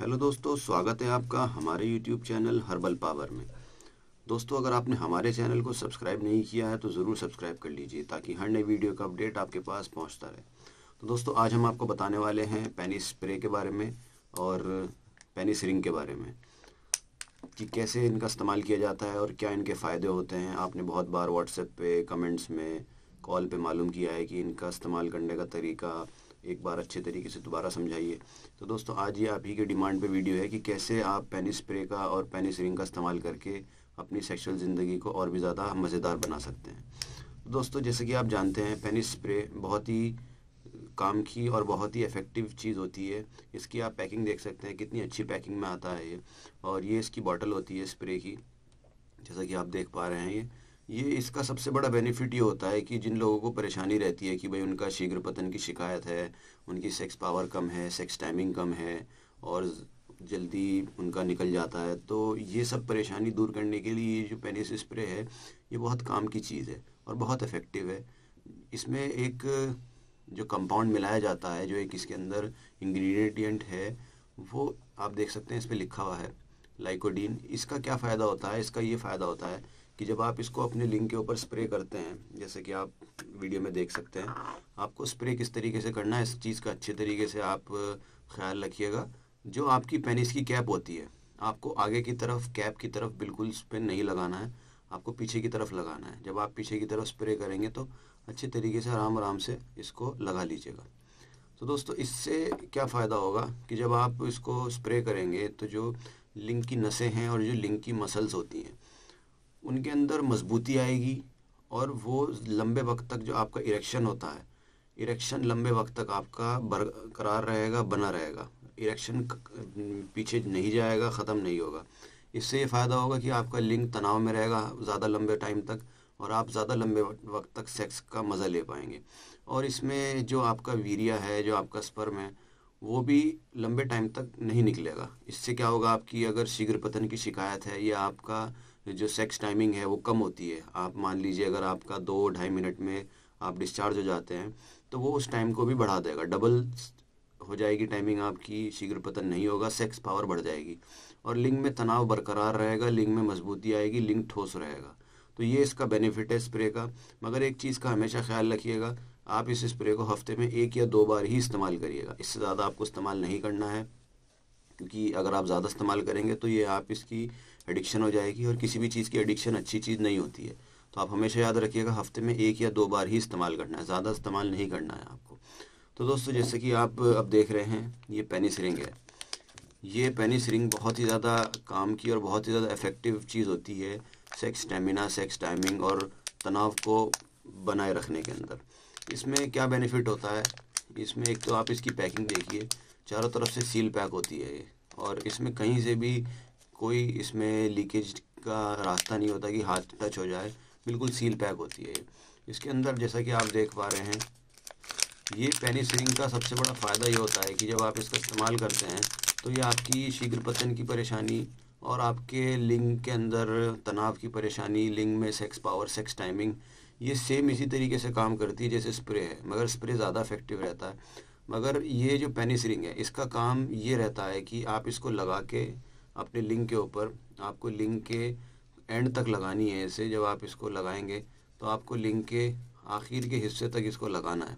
hello दोस्तों स्वागत है आपका हमारे यूट्यूब चैनल हर्बल पावर में दोस्तों अगर आपने हमारे चैनल को सब्सक्राइब नहीं किया है तो ज़रूर सब्सक्राइब कर लीजिए ताकि हर नई वीडियो का अपडेट आपके पास पहुंचता रहे तो दोस्तों आज हम आपको बताने वाले हैं पेनी स्प्रे के बारे में और पेनी सरिंग के बारे में कि कैसे इनका इस्तेमाल किया जाता है और क्या इनके फ़ायदे होते हैं आपने बहुत बार व्हाट्सएप पर कमेंट्स में कॉल पर मालूम किया है कि इनका इस्तेमाल करने का तरीका एक बार अच्छे तरीके से दोबारा समझाइए तो दोस्तों आज ये आप ही के डिमांड पे वीडियो है कि कैसे आप पेनिस स्प्रे का और पेनिस रिंग का इस्तेमाल करके अपनी सेक्सुअल ज़िंदगी को और भी ज़्यादा मज़ेदार बना सकते हैं तो दोस्तों जैसे कि आप जानते हैं पेनिस स्प्रे बहुत ही काम की और बहुत ही इफ़ेक्टिव चीज़ होती है इसकी आप पैकिंग देख सकते हैं कितनी अच्छी पैकिंग में आता है ये और ये इसकी बॉटल होती है स्प्रे की जैसा कि आप देख पा रहे हैं ये ये इसका सबसे बड़ा बेनिफिट ये होता है कि जिन लोगों को परेशानी रहती है कि भाई उनका शीघ्र पतन की शिकायत है उनकी सेक्स पावर कम है सेक्स टाइमिंग कम है और जल्दी उनका निकल जाता है तो ये सब परेशानी दूर करने के लिए ये जो पेनिस स्प्रे है ये बहुत काम की चीज़ है और बहुत इफ़ेक्टिव है इसमें एक जो कंपाउंड मिलाया जाता है जो एक इसके अंदर इंग्रेडिएंट है वो आप देख सकते हैं इस पर लिखा हुआ है लाइकोडीन इसका क्या फ़ायदा होता है इसका ये फ़ायदा होता है कि जब आप इसको अपने लिंक के ऊपर स्प्रे करते हैं जैसे कि आप वीडियो में देख सकते हैं आपको स्प्रे किस तरीके से करना है इस चीज़ का अच्छे तरीके से आप ख्याल रखिएगा जो आपकी पेनिस की कैप होती है आपको आगे की तरफ कैप की तरफ बिल्कुल स्प्रे नहीं लगाना है आपको पीछे की तरफ लगाना है जब आप पीछे की तरफ स्प्रे करेंगे तो अच्छे तरीके से आराम आराम से इसको लगा लीजिएगा तो दोस्तों इससे क्या फ़ायदा होगा कि जब आप इसको स्प्रे करेंगे तो जो लिंग की नसें हैं और जो लिंग की मसल्स होती हैं उनके अंदर मजबूती आएगी और वो लंबे वक्त तक जो आपका इरेक्शन होता है इरेक्शन लंबे वक्त तक आपका बरकरार रहेगा बना रहेगा इरेक्शन पीछे नहीं जाएगा ख़त्म नहीं होगा इससे ये फ़ायदा होगा कि आपका लिंग तनाव में रहेगा ज़्यादा लंबे टाइम तक और आप ज़्यादा लंबे वक्त तक सेक्स का मज़ा ले पाएंगे और इसमें जो आपका वीरिया है जो आपका स्पर्म है वो भी लंबे टाइम तक नहीं निकलेगा इससे क्या होगा आपकी अगर शीघ्र पतन की शिकायत है या आपका जो सेक्स टाइमिंग है वो कम होती है आप मान लीजिए अगर आपका दो ढाई मिनट में आप डिस्चार्ज हो जाते हैं तो वो उस टाइम को भी बढ़ा देगा डबल हो जाएगी टाइमिंग आपकी शीघ्र पतन नहीं होगा सेक्स पावर बढ़ जाएगी और लिंग में तनाव बरकरार रहेगा लिंग में मजबूती आएगी लिंग ठोस रहेगा तो ये इसका बेनिफिट है स्प्रे का मगर एक चीज़ का हमेशा ख्याल रखिएगा आप इस स्प्रे को हफ्ते में एक या दो बार ही इस्तेमाल करिएगा इससे ज़्यादा आपको इस्तेमाल नहीं करना है क्योंकि अगर आप ज़्यादा इस्तेमाल करेंगे तो ये आप इसकी एडिक्शन हो जाएगी और किसी भी चीज़ की एडिक्शन अच्छी चीज़ नहीं होती है तो आप हमेशा याद रखिएगा हफ्ते में एक या दो बार ही इस्तेमाल करना है ज़्यादा इस्तेमाल नहीं करना है आपको तो दोस्तों जैसे कि आप अब देख रहे हैं ये पेनिस रिंग है ये पेनिस रिंग बहुत ही ज़्यादा काम की और बहुत ही ज़्यादा इफ़ेक्टिव चीज़ होती है सेक्स स्टेमिना सेक्स टाइमिंग और तनाव को बनाए रखने के अंदर इसमें क्या बेनिफिट होता है इसमें एक तो आप इसकी पैकिंग देखिए चारों तरफ से सील पैक होती है ये और इसमें कहीं से भी कोई इसमें लीकेज का रास्ता नहीं होता कि हाथ टच हो जाए बिल्कुल सील पैक होती है इसके अंदर जैसा कि आप देख पा रहे हैं ये पेनिसिलिन का सबसे बड़ा फ़ायदा ये होता है कि जब आप इसका इस्तेमाल करते हैं तो ये आपकी शीघ्र पतन की परेशानी और आपके लिंग के अंदर तनाव की परेशानी लिंग में सेक्स पावर सेक्स टाइमिंग ये सेम इसी तरीके से काम करती है जैसे स्प्रे है मगर स्प्रे ज़्यादा इफेक्टिव रहता है मगर ये जो पेनिस रिंग है इसका काम ये रहता है कि आप इसको लगा के अपने लिंग के ऊपर आपको लिंग के एंड तक लगानी है इसे जब आप इसको लगाएंगे तो आपको लिंग के आखिर के हिस्से तक इसको लगाना है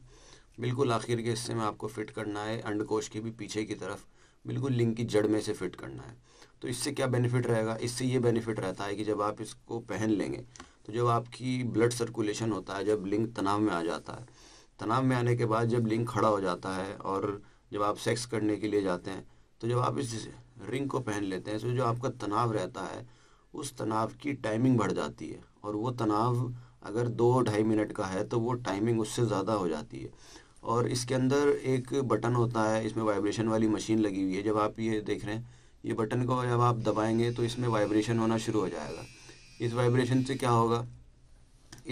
बिल्कुल आखिर के हिस्से में आपको फिट करना है अंडकोश के भी पीछे की तरफ बिल्कुल लिंग की जड़ में से फिट करना है तो इससे क्या बेनिफिट रहेगा इससे ये बेनिफिट रहता है कि जब आप इसको पहन लेंगे तो जब आपकी ब्लड सर्कुलेशन होता है जब लिंग तनाव में आ जाता है तनाव में आने के बाद जब लिंग खड़ा हो जाता है और जब आप सेक्स करने के लिए जाते हैं तो जब आप इस रिंग को पहन लेते हैं तो जो आपका तनाव रहता है उस तनाव की टाइमिंग बढ़ जाती है और वो तनाव अगर दो ढाई मिनट का है तो वो टाइमिंग उससे ज़्यादा हो जाती है और इसके अंदर एक बटन होता है इसमें वाइब्रेशन वाली मशीन लगी हुई है जब आप ये देख रहे हैं ये बटन को जब आप दबाएंगे तो इसमें वाइब्रेशन होना शुरू हो जाएगा इस वाइब्रेशन से क्या होगा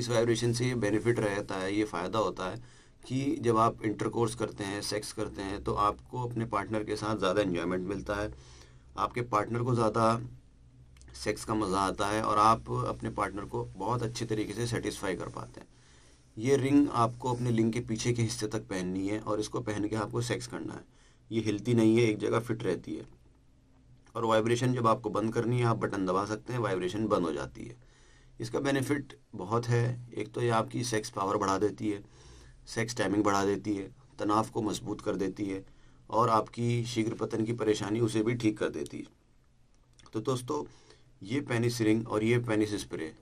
इस वाइब्रेशन से ये बेनिफिट रहता है ये फ़ायदा होता है कि जब आप इंटरकोर्स करते हैं सेक्स करते हैं तो आपको अपने पार्टनर के साथ ज़्यादा इन्जॉयमेंट मिलता है आपके पार्टनर को ज़्यादा सेक्स का मज़ा आता है और आप अपने पार्टनर को बहुत अच्छे तरीके से सेटिस्फाई कर पाते हैं ये रिंग आपको अपने लिंग के पीछे के हिस्से तक पहननी है और इसको पहन के आपको सेक्स करना है ये हिलती नहीं है एक जगह फिट रहती है और वाइब्रेशन जब आपको बंद करनी है आप बटन दबा सकते हैं वाइब्रेशन बंद हो जाती है इसका बेनिफिट बहुत है एक तो ये आपकी सेक्स पावर बढ़ा देती है सेक्स टाइमिंग बढ़ा देती है तनाव को मजबूत कर देती है और आपकी शीघ्र पतन की परेशानी उसे भी ठीक कर देती है तो दोस्तों ये पेनिस रिंग और ये पेनिस स्प्रे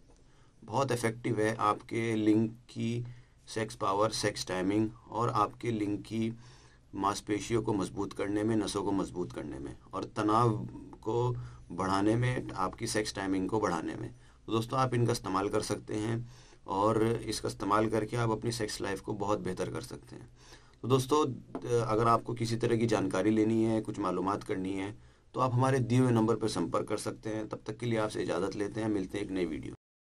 बहुत इफ़ेक्टिव है आपके लिंग की सेक्स पावर सेक्स टाइमिंग और आपके लिंग की मांसपेशियों को मजबूत करने में नसों को मजबूत करने में और तनाव को बढ़ाने में आपकी सेक्स टाइमिंग को बढ़ाने में तो दोस्तों आप इनका इस्तेमाल कर सकते हैं और इसका इस्तेमाल करके आप अपनी सेक्स लाइफ को बहुत बेहतर कर सकते हैं तो दोस्तों अगर आपको किसी तरह की जानकारी लेनी है कुछ मालूम करनी है तो आप हमारे दिए हुए नंबर पर संपर्क कर सकते हैं तब तक के लिए आपसे इजाज़त लेते हैं मिलते हैं एक नई वीडियो